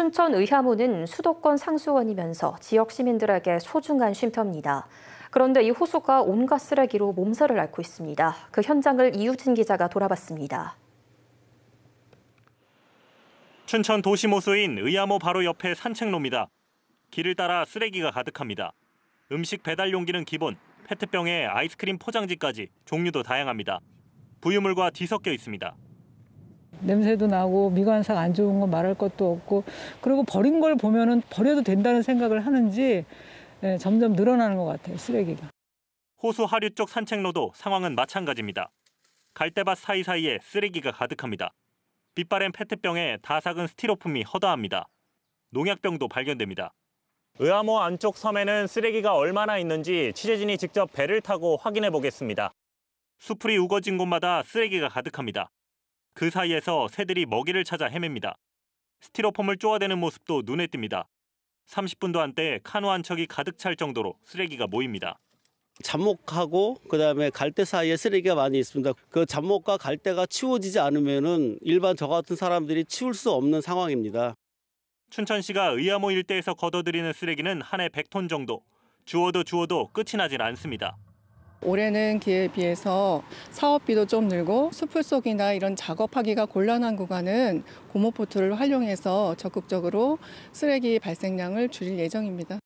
춘천 의하문은 수도권 상수원이면서 지역 시민들에게 소중한 쉼터입니다. 그런데 이 호수가 온갖 쓰레기로 몸살을 앓고 있습니다. 그 현장을 이유진 기자가 돌아봤습니다. 춘천 도시모수인 의암호 바로 옆에 산책로입니다. 길을 따라 쓰레기가 가득합니다. 음식 배달 용기는 기본, 페트병에 아이스크림 포장지까지 종류도 다양합니다. 부유물과 뒤섞여 있습니다. 냄새도 나고 미관상 안 좋은 거 말할 것도 없고 그리고 버린 걸 보면은 버려도 된다는 생각을 하는지 네, 점점 늘어나는 것 같아요 쓰레기가. 호수 하류 쪽 산책로도 상황은 마찬가지입니다. 갈대밭 사이사이에 쓰레기가 가득합니다. 빛바랜 페트병에 다 삭은 스티로폼이 허다합니다. 농약병도 발견됩니다. 의암호 안쪽 섬에는 쓰레기가 얼마나 있는지 취재진이 직접 배를 타고 확인해 보겠습니다. 수풀이 우거진 곳마다 쓰레기가 가득합니다. 그 사이에서 새들이 먹이를 찾아 헤맵니다. 스티로폼을 쪼아대는 모습도 눈에 띕니다. 30분도 안때 카누 한 척이 가득 찰 정도로 쓰레기가 모입니다. 잡목하고 그다음에 갈대 사이에 쓰레기가 많이 있습니다. 그 잡목과 갈대가 치워지지 않으면 일반 저 같은 사람들이 치울 수 없는 상황입니다. 춘천시가 의암호 일대에서 걷어들이는 쓰레기는 한 해 100톤 정도. 주워도 주워도 끝이 나질 않습니다. 올해는 그에 비해서 사업비도 좀 늘고 수풀 속이나 이런 작업하기가 곤란한 구간은 고모포트를 활용해서 적극적으로 쓰레기 발생량을 줄일 예정입니다.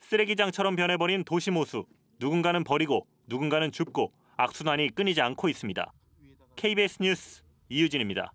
쓰레기장처럼 변해버린 도시모수. 누군가는 버리고 누군가는 줍고 악순환이 끊이지 않고 있습니다. KBS 뉴스 이유진입니다.